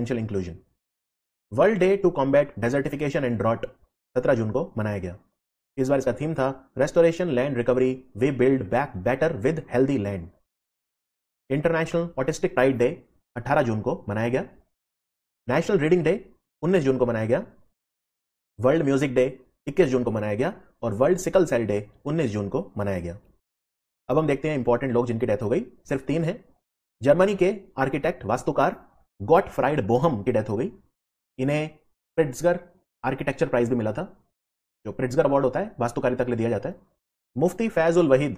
potential inclusion world day to combat desertification and drought सत्रह जून को मनाया गया इस बार इसका थीम था restoration land recovery we build back better with healthy land international autistic pride day 18 जून को मनाया गया नेशनल रीडिंग डे 19 जून को मनाया गया वर्ल्ड म्यूजिक डे 21 जून को मनाया गया और वर्ल्ड सिकल सेल डे 19 जून को मनाया गया अब हम देखते हैं इंपॉर्टेंट लोग जिनकी डेथ हो गई सिर्फ तीन हैं जर्मनी के आर्किटेक्ट वास्तुकार गॉट फ्राइड बोहम की डेथ हो गई इन्हें प्रिट्सगर आर्किटेक्चर प्राइज भी मिला था जो प्रिट्सगर अवार्ड होता है वास्तुकारिता के लिए दिया जाता है मुफ्ती फैज उल वहीद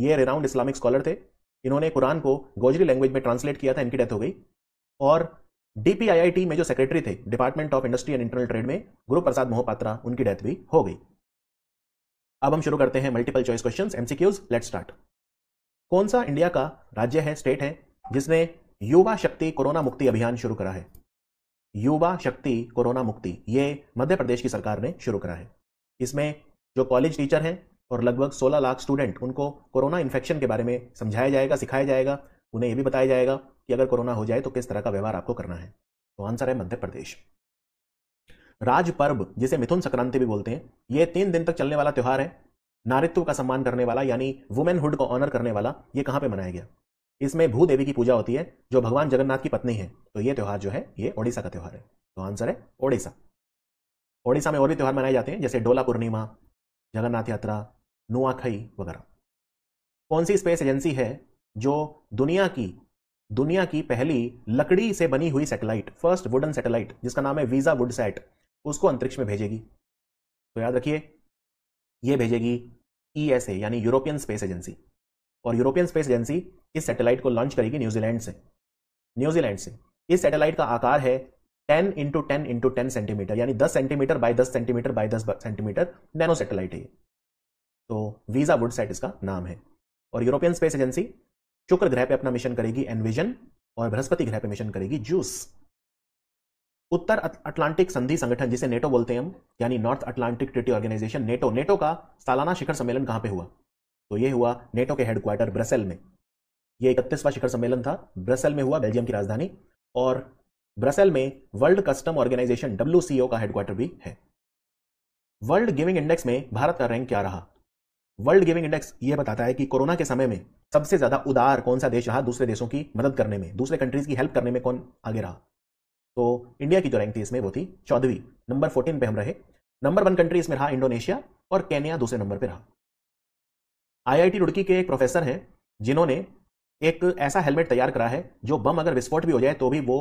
ये रेनाउंड इस्लामिक स्कॉलर थे इन्होंने कुरान को गोजरी लैंग्वेज में ट्रांसलेट किया था इनकी डेथ हो गई और डीपीआईआईटी में जो सेक्रेटरी थे department of industry and internal trade में गुरु प्रसाद मोहपात्रा उनकी डेथ भी हो गई अब हम शुरू करते हैं multiple choice question MCQs let start कौन सा इंडिया का राज्य है स्टेट है जिसने युवा शक्ति कोरोना मुक्ति अभियान शुरू करा है युवा शक्ति कोरोना मुक्ति ये मध्य प्रदेश की सरकार ने शुरू करा है इसमें जो कॉलेज टीचर हैं और लगभग 16 लाख स्टूडेंट उनको कोरोना इन्फेक्शन के बारे में समझाया जाएगा सिखाया जाएगा उन्हें यह भी बताया जाएगा कि अगर कोरोना हो जाए तो किस तरह का व्यवहार आपको करना है तो आंसर है मध्य प्रदेश राज पर्व जिसे मिथुन संक्रांति भी बोलते हैं ये तीन दिन तक चलने वाला त्यौहार है नारित्व का सम्मान करने वाला यानी वुमेनहुड को ऑनर करने वाला ये कहाँ पे मनाया गया इसमें भू देवी की पूजा होती है जो भगवान जगन्नाथ की पत्नी है तो ये त्यौहार जो है ये ओडिशा का त्यौहार है तो आंसर है ओडिशा ओडिशा में और भी त्यौहार मनाए जाते हैं जैसे डोला पूर्णिमा जगन्नाथ यात्रा नुआखई वगैरह कौन सी स्पेस एजेंसी है जो दुनिया की दुनिया की पहली लकड़ी से बनी हुई सैटेलाइट फर्स्ट वुडन सैटेलाइट जिसका नाम है वीजा वुड सैट उसको अंतरिक्ष में भेजेगी तो याद रखिए यह भेजेगी ई e यानी यूरोपियन स्पेस एजेंसी और यूरोपियन स्पेस एजेंसी इस सैटेलाइट को लॉन्च करेगी न्यूजीलैंड से न्यूजीलैंड से इस सैटेलाइट का आकार है ten into ten into ten centimetre यानी दस सेंटीमीटर बाय दस सेंटीमीटर बाय दस सेंटीमीटर नैनो सैटेलाइट है तो वीजा वुड सेट इसका नाम है और यूरोपियन स्पेस एजेंसी शुक्र ग्रह पे अपना मिशन करेगी एनविजन और बृहस्पति ग्रह पे मिशन करेगी जूस उत्तर अटलांटिक संधि संगठन जिसे नेटो बोलते हैं हम यानी North Atlantic treaty organisation NATO NATO का सालाना शिखर सम्मेलन कहां पे हुआ तो ये हुआ नेटो के हेडक्वार्टर ब्रसेल में ये इकतीसवां शिखर सम्मेलन था ब्रसेल में हुआ बेल्जियम की राजधानी और ब्रसेल में वर्ल्ड कस्टम ऑर्गेनाइजेशन डब्ल्यू का हेडक्वार्टर भी है वर्ल्ड गिविंग इंडेक्स में भारत का रैंक क्या रहा वर्ल्ड गिविंग इंडेक्स यह बताता है कि कोरोना के समय में सबसे ज्यादा उदार कौन सा देश रहा दूसरे देशों की मदद करने में दूसरे कंट्रीज की हेल्प करने में कौन आगे रहा तो इंडिया की जो रैंक थी इसमें वो थी चौदहवीं नंबर फोर्टीन पे हम रहे नंबर वन कंट्री इसमें रहा इंडोनेशिया और केनिया दूसरे नंबर पर रहा आईआईटी रुड़की के एक प्रोफेसर हैं जिन्होंने एक ऐसा हेलमेट तैयार करा है जो बम अगर विस्फोट भी हो जाए तो भी वो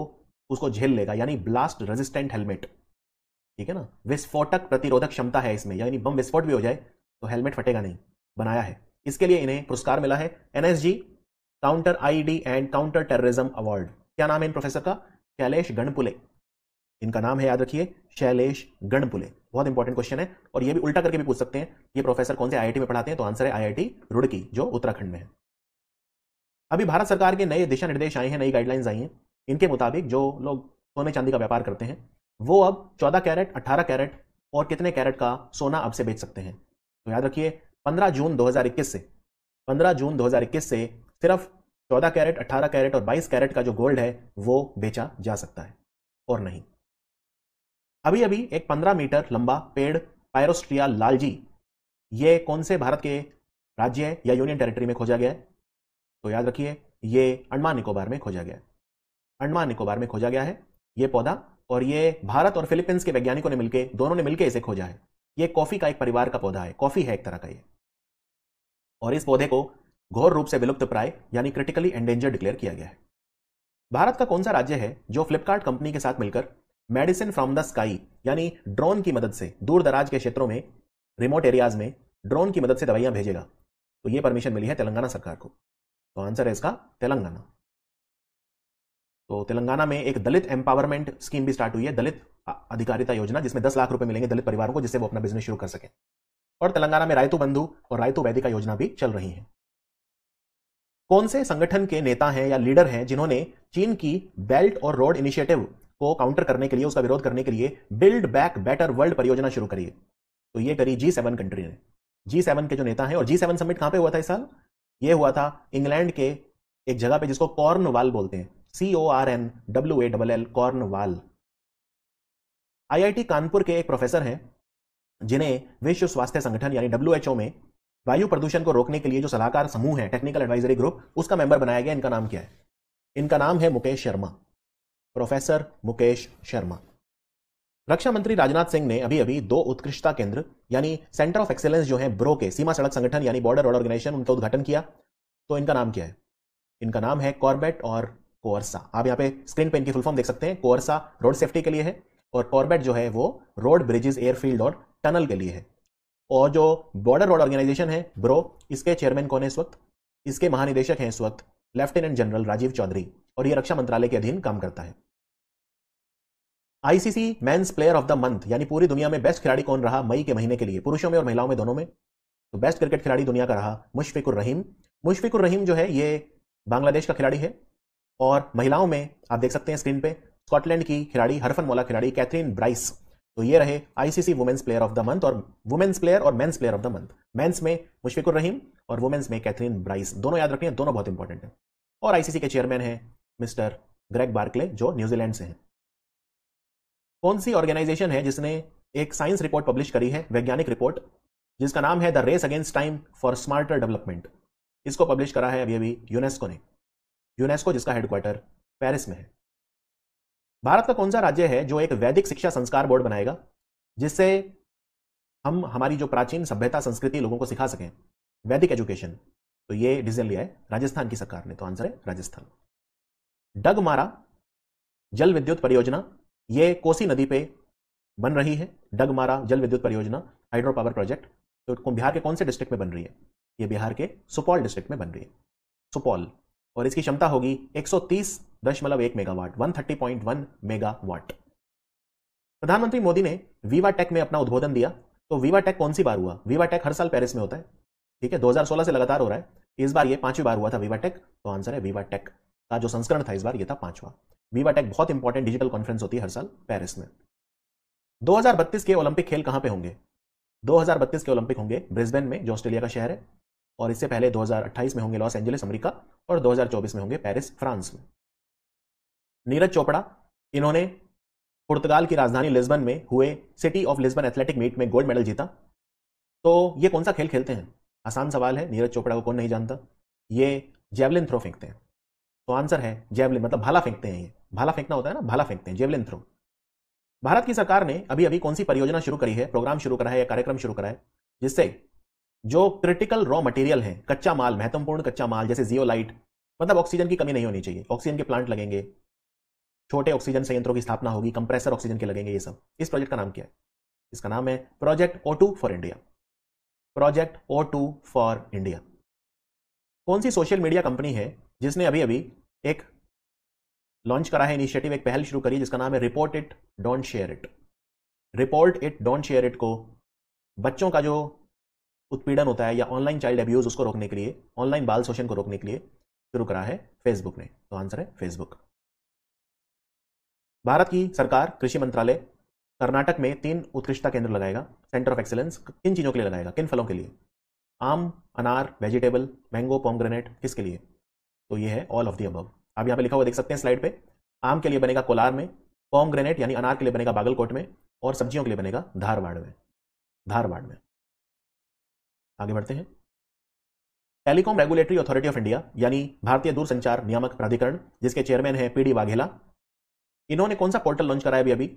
उसको झेल लेगा यानी ब्लास्ट रेजिस्टेंट हेलमेट ठीक है ना विस्फोटक प्रतिरोधक क्षमता है इसमें यानी बम विस्फोट भी हो जाए तो हेलमेट फटेगा नहीं बनाया है इसके लिए इन्हें पुरस्कार मिला है NSG counter ID and counter terrorism award क्या नाम है इन प्रोफेसर का कैलेश गणपुले इनका नाम है याद रखिए शैलेश गणपुले बहुत इंपॉर्टेंट क्वेश्चन है और ये भी उल्टा करके भी पूछ सकते हैं ये प्रोफेसर कौन से आईआईटी में पढ़ाते हैं तो आंसर है आईआईटी रुड़की जो उत्तराखंड में है अभी भारत सरकार के नए दिशा निर्देश आए हैं नई गाइडलाइंस आई हैं इनके मुताबिक जो लोग सोने चांदी का व्यापार करते हैं वो अब चौदह कैरेट अट्ठारह कैरेट और कितने कैरेट का सोना अब से बेच सकते हैं तो याद रखिए पंद्रह जून दो से पंद्रह जून दो से सिर्फ चौदह कैरेट अट्ठारह कैरेट और बाईस कैरेट का जो गोल्ड है वो बेचा जा सकता है और नहीं अभी अभी एक 15 मीटर लंबा पेड़ पायरोस्ट्रिया लालजी ये कौन से भारत के राज्य या यूनियन टेरिटरी में खोजा गया है तो याद रखिए ये अंडमान निकोबार में खोजा गया है अंडमान निकोबार में खोजा गया है ये पौधा और ये भारत और फिलीपींस के वैज्ञानिकों ने मिलकर दोनों ने मिलकर इसे खोजा है ये कॉफी का एक परिवार का पौधा है कॉफी है एक तरह का ये और इस पौधे को घोर रूप से विलुप्त प्राय यानी क्रिटिकली एंडेंजर डिक्लेयर किया गया है भारत का कौन सा राज्य है जो फ्लिपकार्ट कंपनी के साथ मिलकर मेडिसिन फ्रॉम द स्काई यानी ड्रोन की मदद से दूर दराज के क्षेत्रों में रिमोट एरियाज में ड्रोन की मदद से दवाइयां भेजेगा तो यह परमिशन मिली है तेलंगाना सरकार को तो आंसर है इसका तेलंगाना तो तेलंगाना में एक दलित एम्पावरमेंट स्कीम भी स्टार्ट हुई है दलित अधिकारिता योजना जिसमें दस लाख रुपए मिलेंगे दलित परिवारों को जिससे वो अपना बिजनेस शुरू कर सके और तेलंगाना में रायतु बंधु और रायतु वैदिका योजना भी चल रही है कौन से संगठन के नेता हैं या लीडर हैं जिन्होंने चीन की बेल्ट और रोड इनिशिएटिव को काउंटर करने के लिए उसका विरोध करने के लिए बिल्ड बैक बेटर वर्ल्ड परियोजना शुरू करिए तो ये करी जी सेवन कंट्री ने जी सेवन के जो नेता हैं और जी सेवन समिट कहां पे हुआ था इस साल ये हुआ था इंग्लैंड के एक जगह पे जिसको कॉर्न वाल बोलते हैं C O R N W A double L Cornwall I I T Kanpur के एक प्रोफेसर हैं जिन्हें विश्व स्वास्थ्य संगठन यानी डब्ल्यू एच ओ में वायु प्रदूषण को रोकने के लिए जो सलाहकार समूह है टेक्निकल एडवाइजरी ग्रुप उसका मेंबर बनाया गया इनका नाम क्या है इनका नाम है मुकेश शर्मा प्रोफेसर मुकेश शर्मा रक्षा मंत्री राजनाथ सिंह ने अभी अभी दो उत्कृष्टता केंद्र यानी सेंटर ऑफ एक्सेलेंस जो है ब्रो के सीमा सड़क संगठन यानी बॉर्डर रोड ऑर्गेनाइजेशन उनका उद्घाटन किया तो इनका नाम क्या है इनका नाम है कॉर्बेट और कोअरसा आप यहाँ पे स्क्रीन पे इनकी फुल फॉर्म देख सकते हैं कोअरसा रोड सेफ्टी के लिए है और कॉर्बेट जो है वो रोड ब्रिजेस एयरफील्ड और टनल के लिए है और जो बॉर्डर रोड ऑर्गेनाइजेशन है ब्रो इसके चेयरमैन कौन है इस वक्त इसके महानिदेशक हैं इस वक्त लेफ्टिनेंट जनरल राजीव चौधरी और यह रक्षा मंत्रालय के अधीन काम करता है ICC men's player of the month यानी पूरी दुनिया में बेस्ट खिलाड़ी कौन रहा मई के महीने के लिए पुरुषों में और महिलाओं में दोनों में तो बेस्ट क्रिकेट खिलाड़ी दुनिया का रहा मुशफिकुर रहीम मुशफिकुर रहीम जो है ये बांग्लादेश का खिलाड़ी है और महिलाओं में आप देख सकते हैं स्क्रीन पे स्कॉटलैंड की खिलाड़ी हरफन मौला खिलाड़ी कैथरीन ब्राइस तो ये रहे ICC women's player of the month और वुमेन्स प्लेयर और men's player of the month men's में मुशफिकुर रहीम और वुमेन्स में कैथरीन ब्राइस दोनों याद रखें दोनों बहुत इंपॉर्टेंट है और आईसीसी के चेयरमैन है मिस्टर ग्रेग बार्कले जो न्यूजीलैंड से हैं कौन सी ऑर्गेनाइजेशन है जिसने एक साइंस रिपोर्ट पब्लिश करी है वैज्ञानिक रिपोर्ट जिसका नाम है the race against time for smarter development इसको पब्लिश करा है अभी अभी यूनेस्को ने यूनेस्को जिसका हेडक्वार्टर पेरिस में है भारत का कौन सा राज्य है जो एक वैदिक शिक्षा संस्कार बोर्ड बनाएगा जिससे हम हमारी जो प्राचीन सभ्यता संस्कृति लोगों को सिखा सकें वैदिक एजुकेशन तो ये डिसीजन लिया है राजस्थान की सरकार ने तो आंसर है राजस्थान डगमारा जल विद्युत परियोजना ये कोसी नदी पे बन रही है डगमारा जल विद्युत परियोजना हाइड्रो पावर प्रोजेक्ट तो बिहार के कौन से डिस्ट्रिक्ट में बन रही है ये बिहार के सुपौल डिस्ट्रिक्ट में बन रही है सुपौल और इसकी क्षमता होगी एक मेगावाट वन मेगावाट प्रधानमंत्री मोदी ने वीवा टेक में अपना उद्बोधन दिया तो वीवा टेक कौन सी बार हुआ वीवा टेक हर साल पेरिस में होता है ठीक है 2016 से लगातार हो रहा है इस बार ये पांचवी बार हुआ था वीवा टेक तो आंसर है वीवा टेक का हाँ, जो संस्करण था इस बार ये था पांचवा वीवा टेक बहुत इंपॉर्टेंट डिजिटल कॉन्फ्रेंस होती है हर साल पेरिस में 2032 के ओलंपिक खेल कहां पे होंगे 2032 के ओलंपिक होंगे ब्रिस्बेन में जो ऑस्ट्रेलिया का शहर है और इससे पहले 2028 में होंगे लॉस एंजलिस अमेरिका और 2024 में होंगे पेरिस फ्रांस में नीरज चोपड़ा इन्होंने पुर्तगाल की राजधानी लिस्बन में हुए city of Lisbon athletic meet में गोल्ड मेडल जीता तो ये कौन सा खेल खेलते हैं आसान सवाल है नीरज चोपड़ा को कौन नहीं जानता ये जेवलिन थ्रो फेंकते हैं तो आंसर है जेवलिन मतलब भाला फेंकते हैं ये भाला फेंकना होता है ना भाला फेंकते हैं जेवलिन थ्रो भारत की सरकार ने अभी अभी कौन सी परियोजना शुरू करी है प्रोग्राम शुरू करा है या कार्यक्रम शुरू करा है जिससे जो क्रिटिकल रॉ मटेरियल है कच्चा माल महत्वपूर्ण कच्चा माल जैसे जियो लाइट मतलब ऑक्सीजन की कमी नहीं होनी चाहिए ऑक्सीजन के प्लांट लगेंगे छोटे ऑक्सीजन संयंत्रों की स्थापना होगी कंप्रेसर ऑक्सीजन के लगेंगे ये सब इस प्रोजेक्ट का नाम क्या है इसका नाम है project O two for India project O two for India कौन सी सोशल मीडिया कंपनी है जिसने अभी अभी एक लॉन्च करा है इनिशिएटिव एक पहल शुरू करी जिसका नाम है report it don't share it report it don't share it को बच्चों का जो उत्पीड़न होता है या ऑनलाइन चाइल्ड अब्यूज उसको रोकने के लिए ऑनलाइन बाल शोषण को रोकने के लिए शुरू करा है फेसबुक ने तो आंसर है फेसबुक भारत की सरकार कृषि मंत्रालय कर्नाटक में तीन उत्कृष्टता केंद्र लगाएगा सेंटर ऑफ एक्सेलेंस किन चीज़ों के लिए लगाएगा किन फलों के लिए आम अनार वेजिटेबल मैंगो पॉमग्रेनेट किसके लिए तो ये है ऑल ऑफ दी अबव आप यहाँ पे लिखा हुआ देख सकते हैं स्लाइड पे आम के लिए बनेगा कोलार में पॉम ग्रेनेट यानी अनार के लिए बनेगा बागलकोट में और सब्जियों के लिए बनेगा धारवाड़ में धारवाड़ में आगे बढ़ते हैं telecom regulatory authority of India यानी भारतीय दूरसंचार नियामक प्राधिकरण जिसके चेयरमैन हैं पीडी वाघेला इन्होंने कौन सा पोर्टल लॉन्च कराया अभी अभी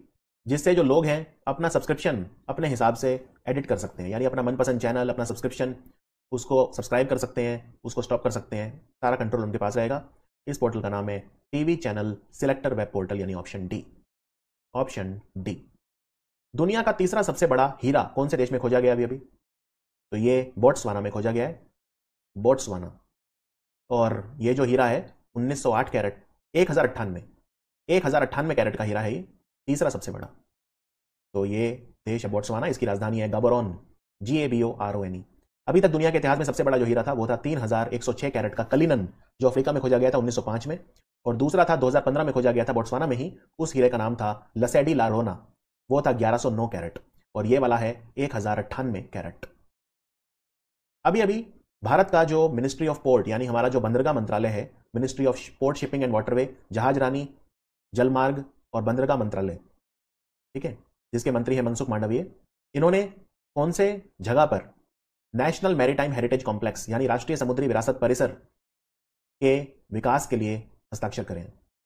जिससे जो लोग हैं अपना सब्सक्रिप्शन अपने हिसाब से एडिट कर सकते हैं यानी अपना मनपसंद चैनल अपना सब्सक्रिप्शन उसको सब्सक्राइब कर सकते हैं उसको स्टॉप कर सकते हैं सारा कंट्रोल उनके पास रहेगा इस पोर्टल का नाम है TV channel selector web portal यानी ऑप्शन डी ऑप्शन डी दुनिया का तीसरा सबसे बड़ा हीरा कौन से देश में खोजा गया अभी अभी तो ये बोट्सवाना में खोजा गया है बोट्सवाना और ये जो हीरा है 1908 कैरेट एक हज़ार अट्ठानवे एक हज़ार अट्ठानवे कैरेट का हीरा है ये तीसरा सबसे बड़ा तो ये देश है बोट्सवाना इसकी राजधानी है Gaborone G A B O R O N E अभी तक दुनिया के इतिहास में सबसे बड़ा जो हीरा था वो था 3106 कैरेट का कलिनन जो अफ्रीका में खोजा गया था 1905 में और दूसरा था 2015 में खोजा गया था बोट्सवाना में ही उस हीरे का नाम था लसेडी लारोना वो था 1109 कैरेट और ये वाला है एक कैरेट अभी अभी भारत का जो मिनिस्ट्री ऑफ पोर्ट यानी हमारा जो बंदरगाह मंत्रालय है ministry of port shipping and waterway जहाज रानी जलमार्ग और बंदरगाह मंत्रालय ठीक है जिसके मंत्री है मनसुख मांडवीय इन्होंने कौन से जगह पर नेशनल मैरीटाइम हेरिटेज कॉम्प्लेक्स यानी राष्ट्रीय समुद्री विरासत परिसर के विकास के लिए हस्ताक्षर करें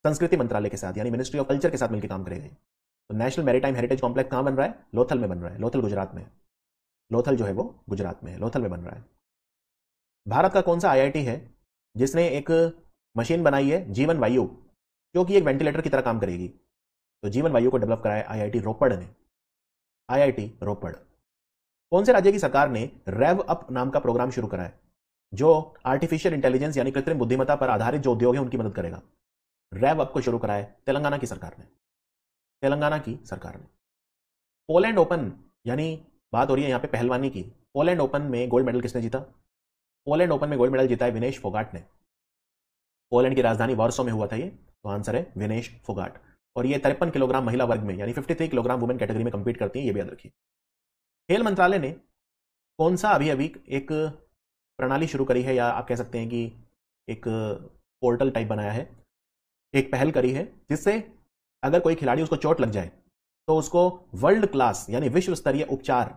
संस्कृति मंत्रालय के साथ यानी मिनिस्ट्री ऑफ कल्चर के साथ मिलकर काम करेंगे तो नेशनल मैरीटाइम हेरिटेज कॉम्प्लेक्स कहाँ बन रहा है लोथल में बन रहा है लोथल गुजरात में लोथल जो है वो गुजरात में है लोथल में बन रहा है भारत का कौन सा आईआईटी है जिसने एक मशीन बनाई है जीवन वायु जो कि एक वेंटिलेटर की तरह काम करेगी तो जीवन वायु को डेवलप कराया आईआईटी रोपड़ ने आईआईटी रोपड़ कौन से राज्य की सरकार ने रेव अप नाम का प्रोग्राम शुरू करा है जो आर्टिफिशियल इंटेलिजेंस यानी कृत्रिम बुद्धिमत्ता पर आधारित जो उद्योग है उनकी मदद करेगा रेव अप को शुरू कराए तेलंगाना की सरकार ने तेलंगाना की सरकार ने पोलैंड ओपन यानी बात हो रही है यहाँ पे पहलवानी की पोलैंड ओपन में गोल्ड मेडल किसने जीता पोलैंड ओपन में गोल्ड मेडल जीता है विनेश फोगाट ने पोलैंड की राजधानी वार्सो में हुआ था ये तो आंसर है विनेश फोगाट और ये तिरपन किलोग्राम महिला वर्ग में यानी 53 किलोग्राम वुमेन कैटेगरी में कम्पीट करती है ये भी याद रखिए खेल मंत्रालय ने कौन सा अभी अभी एक प्रणाली शुरू करी है या आप कह सकते हैं कि एक पोर्टल टाइप बनाया है एक पहल करी है जिससे अगर कोई खिलाड़ी उसको चोट लग जाए तो उसको वर्ल्ड क्लास यानी विश्व स्तरीय उपचार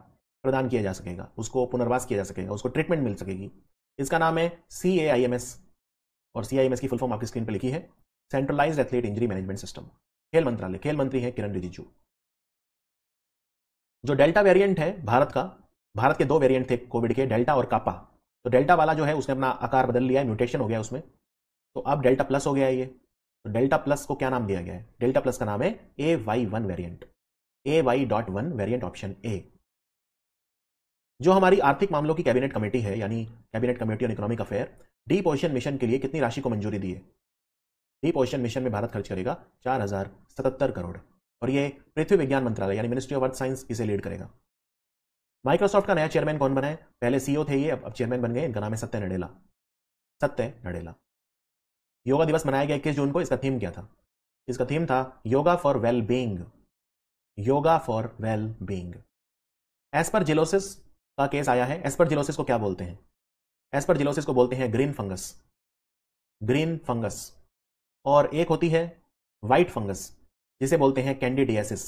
प्रदान किया जा सकेगा उसको पुनर्वास किया जा सकेगा उसको ट्रीटमेंट मिल सकेगी इसका नाम है सी ए आई एम एस और सी आई एम एस की फुल फॉर्म आपकी स्क्रीन पर लिखी है centralised athlete injury management system खेल मंत्रालय खेल मंत्री है किरण रिजिजू जो डेल्टा वेरिएंट है भारत का भारत के दो वेरिएंट थे कोविड के डेल्टा और कापा तो डेल्टा वाला जो है उसने अपना आकार बदल लिया है म्यूटेशन हो गया उसमें तो अब डेल्टा प्लस हो गया ये तो डेल्टा प्लस को क्या नाम दिया गया है डेल्टा प्लस का नाम है A Y one variant A Y dot one variant option A जो हमारी आर्थिक मामलों की कैबिनेट कमेटी है यानी cabinet committee on economic affair deep ocean mission के लिए कितनी राशि को मंजूरी दी है डीप ओशन मिशन में भारत खर्च करेगा चार करोड़ और ये पृथ्वी विज्ञान मंत्रालय यानी मिनिस्ट्री ऑफ अर्थ साइंस इसे लीड करेगा माइक्रोसॉफ्ट का नया चेयरमैन कौन बना है पहले सीईओ e थे ये अब अब चेयरमैन बन गए इनका नाम है सत्य नडेला सत्य नडेला योगा दिवस मनाया गया इक्कीस जून को इसका थीम क्या था इसका थीम था yoga for well being yoga for well being aspergillosis का केस आया है एस्पर जिलोसिस को क्या बोलते हैं एस्पर जिलोसिस को बोलते हैं ग्रीन फंगस ग्रीन फंगस और एक होती है व्हाइट फंगस जिसे बोलते हैं कैंडिडियासिस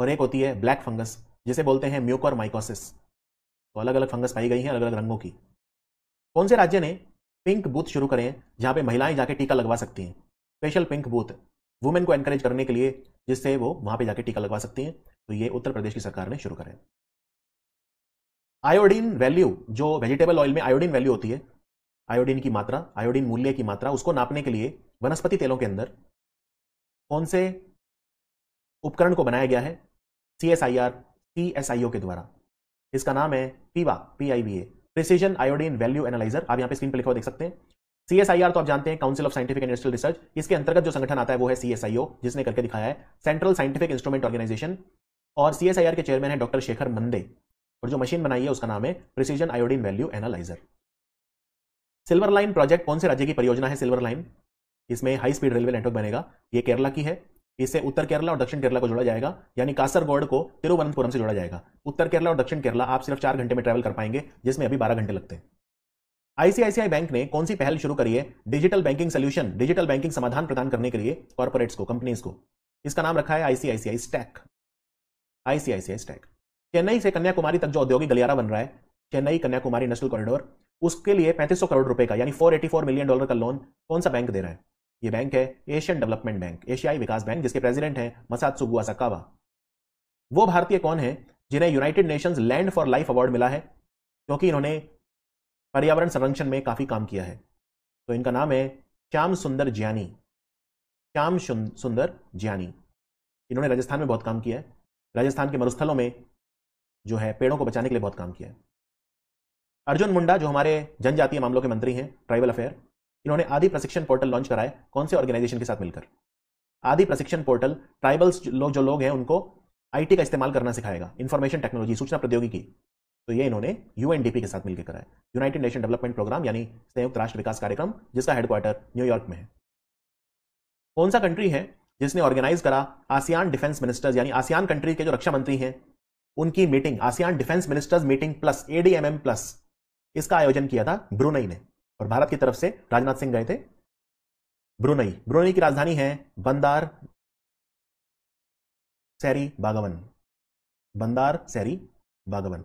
और एक होती है ब्लैक फंगस जिसे बोलते हैं म्यूकोर माइकोसिस तो अलग अलग फंगस पाई गई हैं अलग अलग रंगों की कौन से राज्य ने पिंक बूथ शुरू करें जहाँ पे महिलाएं जाके टीका लगवा सकती हैं स्पेशल पिंक बूथ वुमेन को एनकरेज करने के लिए जिससे वो वहाँ पे जाके टीका लगवा सकती हैं तो ये उत्तर प्रदेश की सरकार ने शुरू करें आयोडीन वैल्यू जो वेजिटेबल ऑयल में आयोडीन वैल्यू होती है आयोडीन की मात्रा आयोडीन मूल्य की मात्रा उसको नापने के लिए वनस्पति तेलों के अंदर कौन से उपकरण को बनाया गया है C S I R C S I O के द्वारा इसका नाम है PIVA P I V A precision iodine value analyser आप यहाँ पे स्क्रीन पर लिखा हुआ देख सकते हैं सी एस आई आर तो आप जानते हैं council of scientific and industrial research इसके अंतर्गत जो संगठन आता है वो है सी एस आई ओ जिसने करके दिखाया है सेंट्रल साइंटिफिक इंस्ट्रूमेंट ऑर्गेनाइजेशन और सी एस आई आर के चेयरमैन है डॉक्टर शेखर मंदे और जो मशीन बनाई है उसका नाम है precision iodine value analyser silver line project कौन से राज्य की परियोजना है सिल्वर लाइन इसमें हाई स्पीड रेलवे नेटवर्क बनेगा ये केरला की है इसे उत्तर केरला और दक्षिण केरला को जोड़ा जाएगा यानी कासरगोड को तिरुवनंतपुरम से जोड़ा जाएगा उत्तर केरला और दक्षिण केरला आप सिर्फ चार घंटे में ट्रैवल कर पाएंगे जिसमें अभी बारह घंटे लगते हैं आईसीआईसीआई बैंक ने कौन सी पहल शुरू करी है digital banking solution digital banking समाधान प्रदान करने के लिए कॉर्पोरेट्स को कंपनीज को इसका नाम रखा है ICICI stack ICICI stack Chennai से कन्याकुमारी तक जो औद्योगिक गलियारा बन रहा है चेन्नई कन्याकुमारी नेशनल कॉरिडोर उसके लिए पैंतीस करोड़ रुपए का यानी 484 मिलियन डॉलर का लोन कौन सा बैंक दे रहा है ये बैंक है एशियन डेवलपमेंट बैंक एशियाई विकास बैंक जिसके प्रेसिडेंट हैं सुबुआ सकावा वो भारतीय कौन है जिन्हें United Nations land for life award मिला है क्योंकि इन्होंने पर्यावरण संरक्षण में काफ़ी काम किया है तो इनका नाम है श्याम सुंदर ज्ञानी श्याम सुंदर ज्ञानी इन्होंने राजस्थान में बहुत काम किया है राजस्थान के मरुस्थलों में जो है पेड़ों को बचाने के लिए बहुत काम किया है अर्जुन मुंडा जो हमारे जनजातीय मामलों के मंत्री हैं ट्राइबल अफेयर इन्होंने आदि प्रशिक्षण पोर्टल लॉन्च कराए कौन से ऑर्गेनाइजेशन के साथ मिलकर आदि प्रशिक्षण पोर्टल ट्राइबल्स लोग जो लोग हैं उनको आईटी का इस्तेमाल करना सिखाएगा इन्फॉर्मेशन टेक्नोलॉजी सूचना प्रौद्योगिकी तो ये इन्होंने यूएनडीपी के साथ मिलकर कराया यूनाइटेड नेशन डेवलपमेंट प्रोग्राम यानी संयुक्त राष्ट्र विकास कार्यक्रम जिसका हेडक्वार्टर न्यूयॉर्क में है कौन सा कंट्री है जिसने ऑर्गेनाइज करा आसियान डिफेंस मिनिस्टर्स यानी आसियान कंट्री के जो रक्षा मंत्री हैं उनकी meeting ASEAN defence ministers meeting plus ADMM plus इसका आयोजन किया था ब्रुनई ने और भारत की तरफ से राजनाथ सिंह गए थे ब्रुनई ब्रुनई की राजधानी है बंदार सैरी बागवन बंदार सैरी बागवन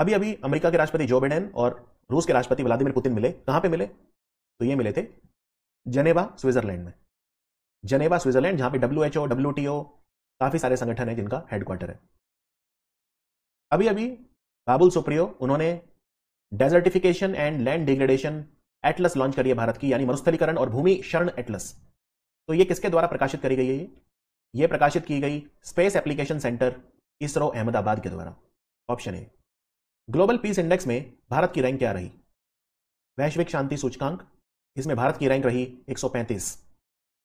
अभी अभी अमेरिका के राष्ट्रपति जो बिडेन और रूस के राष्ट्रपति व्लादिमीर पुतिन मिले कहां पे मिले तो ये मिले थे जनेवा स्विट्जरलैंड में जनेवा स्विट्जरलैंड जहां पे डब्ल्यू एच ओ काफ़ी सारे संगठन है जिनका हेडक्वार्टर है अभी अभी बाबुल सुप्रियो उन्होंने desertification and land degradation atlas launch करिए भारत की यानी मरुस्थलीकरण और भूमि शरण एटलस तो ये किसके द्वारा प्रकाशित करी गई है ये प्रकाशित की गई space application centre ISRO Ahmedabad के द्वारा option A global peace index में भारत की रैंक क्या रही वैश्विक शांति सूचकांक इसमें भारत की रैंक रही 135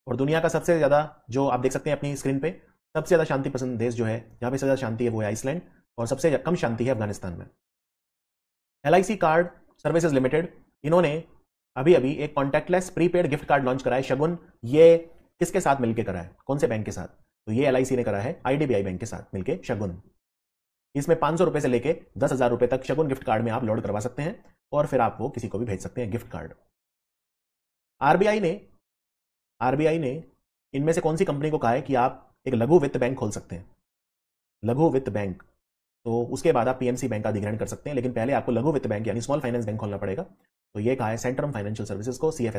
और दुनिया का सबसे ज़्यादा जो आप देख सकते हैं अपनी स्क्रीन पे सबसे ज़्यादा शांति पसंद देश जो है जहां पे सबसे ज़्यादा शांति है वो है आइसलैंड और सबसे कम शांति है अफगानिस्तान में एल कार्ड सर्विसेज लिमिटेड इन्होंने अभी अभी एक contactless prepaid gift card launch कराया शगुन ये किसके साथ मिलकर करा है कौन से बैंक के साथ तो ये एल ने करा है आईडीबीआई बैंक के साथ मिलकर शगुन इसमें पांच सौ रुपए से लेके दस हज़ार रुपए तक शगुन गिफ्ट कार्ड में आप लोड करवा सकते हैं और फिर आप वो किसी को भी भेज सकते हैं गिफ्ट कार्ड आरबीआई ने आरबीआई ने इनमें से कौन सी कंपनी को कहा है कि आप एक लघु वित्त बैंक खोल सकते हैं लघु वित्त बैंक तो उसके बाद आप पीएमसी बैंक का अधिग्रहण कर सकते हैं लेकिन पहले आपको लघु वित्त बैंक यानी स्मॉल फाइनेंस बैंक खोलना पड़ेगा तो ये कहा है सेंट्रम फाइनेंशियल सर्विसेज को सी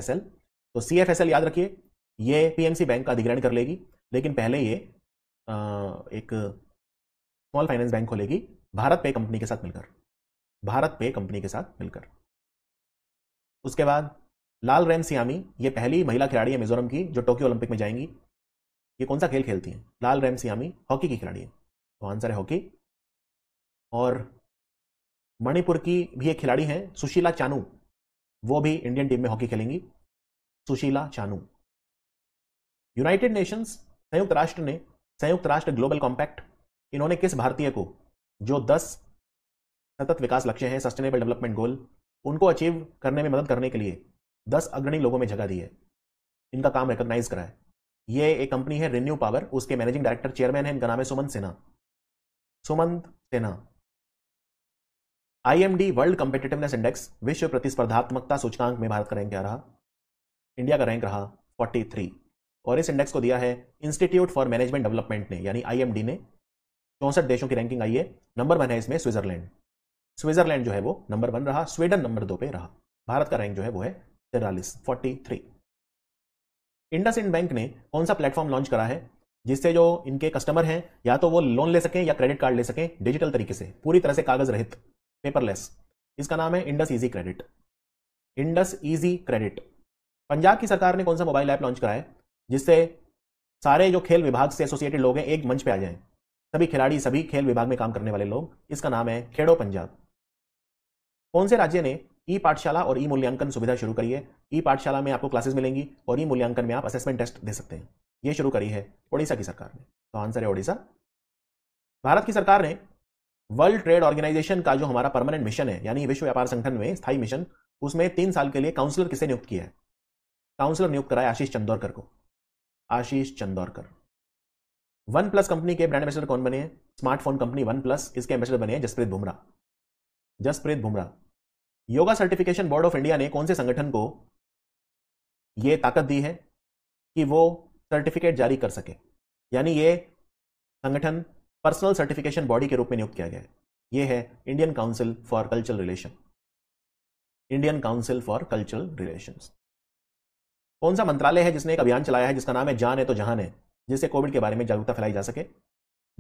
तो सी याद रखिए ये पीएमसी बैंक का अधिग्रहण कर लेगी लेकिन पहले ये आ, एक स्मॉल फाइनेंस बैंक खोलेगी भारत पे कंपनी के साथ मिलकर भारत पे कंपनी के साथ मिलकर उसके बाद लाल रैम सियामी ये पहली महिला खिलाड़ी है मिजोरम की जो टोक्यो ओलंपिक में जाएंगी ये कौन सा खेल खेलती है लाल रैम सियामी हॉकी की खिलाड़ी है तो आंसर है हॉकी और मणिपुर की भी एक खिलाड़ी हैं सुशीला चानू वो भी इंडियन टीम में हॉकी खेलेंगी सुशीला चानू यूनाइटेड नेशंस संयुक्त राष्ट्र ने संयुक्त राष्ट्र ग्लोबल कॉम्पैक्ट इन्होंने किस भारतीय को जो दस सतत विकास लक्ष्य हैं सस्टेनेबल डेवलपमेंट गोल उनको अचीव करने में मदद करने के लिए दस अग्रणी लोगों में जगह दी है इनका काम रिकोगनाइज करा है ये एक कंपनी है रिन्यू पावर उसके मैनेजिंग डायरेक्टर चेयरमैन है इनका नाम है Suman Sinha Sumant Sinha IMD world competitiveness index विश्व प्रतिस्पर्धात्मकता सूचकांक में भारत का रैंक क्या रहा इंडिया का रैंक रहा 43 और इस इंडेक्स को दिया है इंस्टीट्यूट फॉर मैनेजमेंट डेवलपमेंट ने यानी आईएमडी ने चौंसठ देशों की रैंकिंग आई है नंबर वन है इसमें स्विट्जरलैंड स्विट्जरलैंड जो है वो नंबर वन रहा स्वीडन नंबर दो पे रहा भारत का रैंक जो है वो है तिरालीस forty three IndusInd bank ने कौन सा प्लेटफॉर्म लॉन्च करा है जिससे जो इनके कस्टमर हैं या तो वो लोन ले सकें या क्रेडिट कार्ड ले सकें डिजिटल तरीके से पूरी तरह से कागज रहित पेपरलेस इसका नाम है Indus easy credit Indus easy credit Punjab की सरकार ने कौन सा मोबाइल ऐप लॉन्च करा है जिससे सारे जो खेल विभाग से एसोसिएटेड लोग हैं एक मंच पे आ जाएं सभी खिलाड़ी सभी खेल विभाग में काम करने वाले लोग इसका नाम है खेड़ो पंजाब कौन से राज्य ने ई पाठशाला और ई मूल्यांकन सुविधा शुरू करी है ई पाठशाला में आपको क्लासेस मिलेंगी और ई मूल्यांकन में आप असेसमेंट टेस्ट दे सकते हैं ये शुरू करी है ओडिशा की सरकार ने तो आंसर है ओडिशा भारत की सरकार ने वर्ल्ड ट्रेड ऑर्गेनाइजेशन का जो हमारा परमानेंट मिशन है यानी विश्व व्यापार संगठन में स्थायी मिशन उसमें तीन साल के लिए काउंसलर किसे नियुक्त किया है काउंसलर नियुक्त करा आशीष चंदौरकर को Ashish Chandorkar OnePlus company के ब्रांड एम्बेसडर कौन बने हैं स्मार्टफोन कंपनी वन प्लस इसके एम्बेसडर बने हैं Jasprit Bumrah Jasprit Bumrah yoga certification board of India ने कौन से संगठन को यह ताकत दी है कि वो सर्टिफिकेट जारी कर सके यानी ये संगठन पर्सनल सर्टिफिकेशन बॉडी के रूप में नियुक्त किया गया है यह है Indian council for cultural relation Indian council for cultural relation कौन सा मंत्रालय है जिसने एक अभियान चलाया है जिसका नाम है जान है तो जहान है जिससे कोविड के बारे में जागरूकता फैलाई जा सके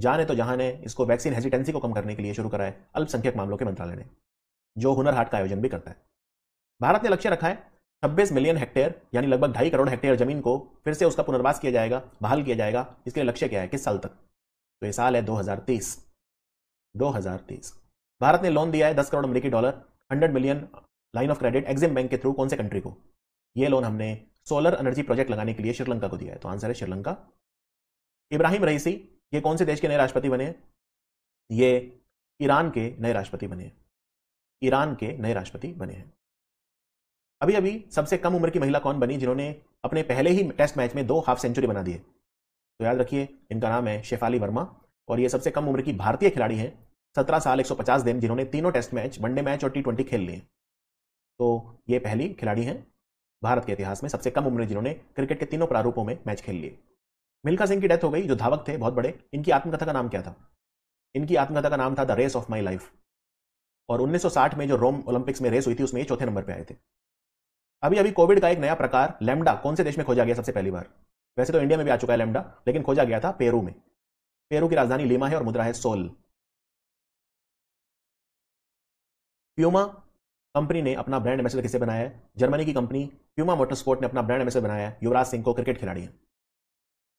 जान है तो जहान है इसको वैक्सीन हेजिटेंसी को कम करने के लिए शुरू करा है अल्पसंख्यक मामलों के मंत्रालय ने जो हुनर हाट का आयोजन भी करता है भारत ने लक्ष्य रखा है छब्बीस मिलियन हेक्टेयर यानी लगभग ढाई करोड़ हेक्टेयर जमीन को फिर से उसका पुनर्वास किया जाएगा बहाल किया जाएगा इसके लिए लक्ष्य क्या है किस साल तक तो ये साल है 2030 2030 भारत ने लोन दिया है 10 करोड़ अमेरिकी dollar 100 million line of credit Exim bank के थ्रू कौन से कंट्री को ये लोन हमने सोलर एनर्जी प्रोजेक्ट लगाने के लिए श्रीलंका को दिया है तो आंसर है श्रीलंका इब्राहिम रईसी ये कौन से देश के नए राष्ट्रपति बने ये ईरान के नए राष्ट्रपति बने हैं ईरान के नए राष्ट्रपति बने हैं अभी अभी सबसे कम उम्र की महिला कौन बनी जिन्होंने अपने पहले ही टेस्ट मैच में दो हाफ सेंचुरी बना दिए तो याद रखिए इनका नाम है शेफाली वर्मा और ये सबसे कम उम्र की भारतीय खिलाड़ी हैं सत्रह साल पचास दिन जिन्होंने तीनों टेस्ट मैच वनडे मैच और टी ट्वेंटी खेल लिए तो ये पहली खिलाड़ी हैं भारत के इतिहास में सबसे कम उम्र जिन्होंने क्रिकेट के तीनों प्रारूपों में मैच खेल लिए मिल्खा सिंह की डेथ हो गई जो धावक थे बहुत बड़े इनकी आत्मकथा का नाम क्या था इनकी आत्मकथा का नाम था the race of my life और 1960 में जो रोम ओलंपिक्स में रेस हुई थी उसमें चौथे नंबर पर आए थे अभी अभी कोविड का एक नया प्रकार लेमडा कौन से देश में खोजा गया सबसे पहली बार वैसे तो इंडिया में भी आ चुका है लेमडा लेकिन खोजा गया था पेरू में पेरू की राजधानी लीमा है और मुद्रा है सोल प्यूमा कंपनी ने अपना ब्रांड एम्बेसडर किसे बनाया है जर्मनी की कंपनी प्यूमा मोटरस्पोर्ट ने अपना ब्रांड एम्बेसडर बनाया है युवराज सिंह को क्रिकेट खिलाड़ी है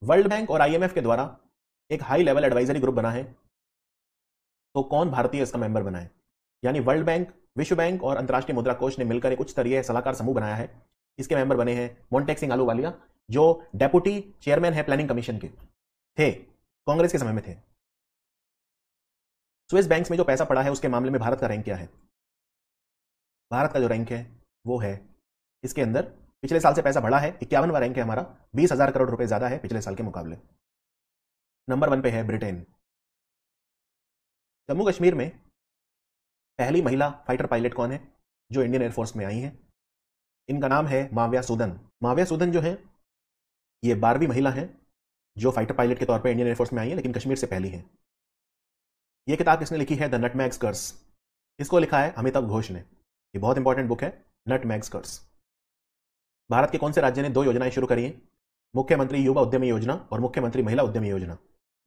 वर्ल्ड बैंक और आईएमएफ के द्वारा एक हाई लेवल एडवाइजरी ग्रुप बना है तो कौन भारतीय इसका मेंबर बना है यानी वर्ल्ड बैंक विश्व बैंक और अंतर्राष्ट्रीय मुद्रा कोष ने मिलकर एक उच्च स्तरीय सलाहकार समूह बनाया है इसके मेंबर बने हैं मोन्टेक सिंह आलूवालिया जो डेपुटी चेयरमैन है प्लानिंग कमीशन के थे कांग्रेस के समय में थे स्विस बैंक्स में जो पैसा पड़ा है उसके मामले में भारत का रैंक क्या है भारत का जो रैंक है वो है इसके अंदर पिछले साल से पैसा बढ़ा है इक्यावनवा रैंक है हमारा बीस हजार करोड़ रुपए ज्यादा है पिछले साल के मुकाबले नंबर वन पे है ब्रिटेन जम्मू कश्मीर में पहली महिला फाइटर पायलट कौन है जो इंडियन एयरफोर्स में आई है इनका नाम है माव्या सुदन माव्या सूदन जो है ये बारहवीं महिला हैं जो फाइटर पायलट के तौर पर इंडियन एयरफोर्स में आई है लेकिन कश्मीर से पहली है ये किताब किसने लिखी है द नट मैक्स कर्स इसको लिखा है अमिताभ घोष ने ये बहुत इंपॉर्टेंट बुक है नट मैग्स कर्स भारत के कौन से राज्य ने दो योजनाएं शुरू करी हैं मुख्यमंत्री युवा उद्यमी योजना और मुख्यमंत्री महिला उद्यमी योजना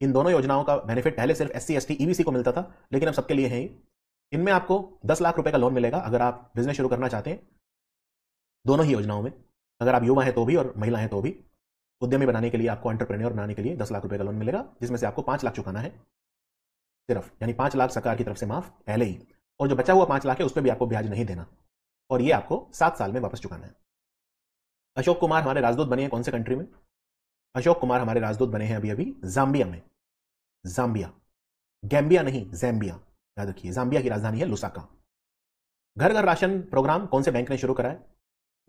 इन दोनों योजनाओं का बेनिफिट पहले सिर्फ एस सी एस को मिलता था लेकिन अब सबके लिए है इनमें आपको दस लाख रुपए का लोन मिलेगा अगर आप बिजनेस शुरू करना चाहते हैं दोनों ही योजनाओं में अगर आप युवा हैं तो भी और महिला हैं तो भी उद्यमी बनाने के लिए आपको एंटरप्रेन्योर बनाने के लिए दस लाख रुपए का लोन मिलेगा जिसमें से आपको पांच लाख चुकाना है सिर्फ यानी पांच लाख सरकार की तरफ से माफ पहले ही और जो बचा हुआ पांच लाख है उस पर भी आपको ब्याज नहीं देना और ये आपको सात साल में वापस चुकाना है अशोक कुमार हमारे राजदूत बने हैं कौन से कंट्री में अशोक कुमार हमारे राजदूत बने हैं अभी अभी जाम्बिया में जाम्बिया गैम्बिया नहीं जैम्बिया याद रखिए जाम्बिया की राजधानी है लुसाका घर घर राशन प्रोग्राम कौन से बैंक ने शुरू कराया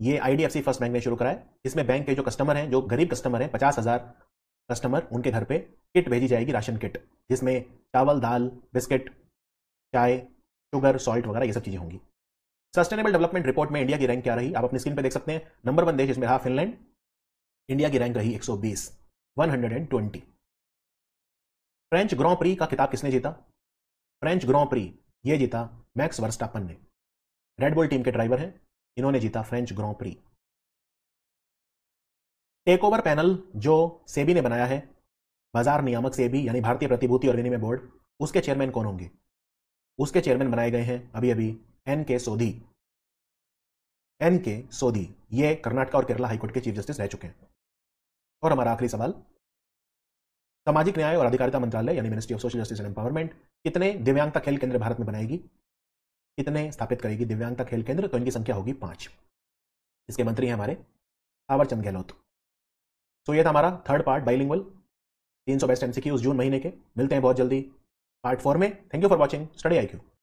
ये आईडीएफसी फर्स्ट बैंक ने शुरू कराया इसमें बैंक के जो कस्टमर हैं जो गरीब कस्टमर हैं पचास हज़ार कस्टमर उनके घर पे किट भेजी जाएगी राशन किट जिसमें चावल दाल बिस्किट चाय शुगर सॉल्ट वगैरह ये सब चीज़ें होंगी सस्टेनेबल डेवलपमेंट रिपोर्ट में इंडिया की रैंक क्या रही आप अपनी स्क्रीन पर देख सकते हैं नंबर वन देश इसमें रहा फिनलैंड इंडिया की रैंक रही एक सौ बीस one hundred and twenty French Grand Prix का किताब किसने जीता फ्रेंच ग्रॉ प्री ये जीता मैक्स वर्स्टापन ने रेडबुल टीम के ड्राइवर हैं इन्होंने जीता French Grand Prix take over panel जो सेबी ने बनाया है बाजार नियामक सेबी यानी भारतीय प्रतिभूति और विनिमय बोर्ड उसके चेयरमैन कौन होंगे उसके चेयरमैन बनाए गए हैं अभी अभी एन के सोधी एन के सोधी ये कर्नाटक और केरला हाईकोर्ट के चीफ जस्टिस रह चुके हैं और हमारा आखिरी सवाल सामाजिक न्याय और अधिकारिता मंत्रालय यानी ministry of social justice and empowerment कितने दिव्यांगता खेल केंद्र भारत में बनाएगी कितने स्थापित करेगी दिव्यांगता खेल केंद्र तो इनकी संख्या होगी पांच इसके मंत्री हैं हमारे थावरचंद गहलोत सो ये था हमारा थर्ड पार्ट तीन 300 बेस्ट एमसीक्यूज जून महीने के मिलते हैं बहुत जल्दी पार्ट फोर में thank you for watching Study I Q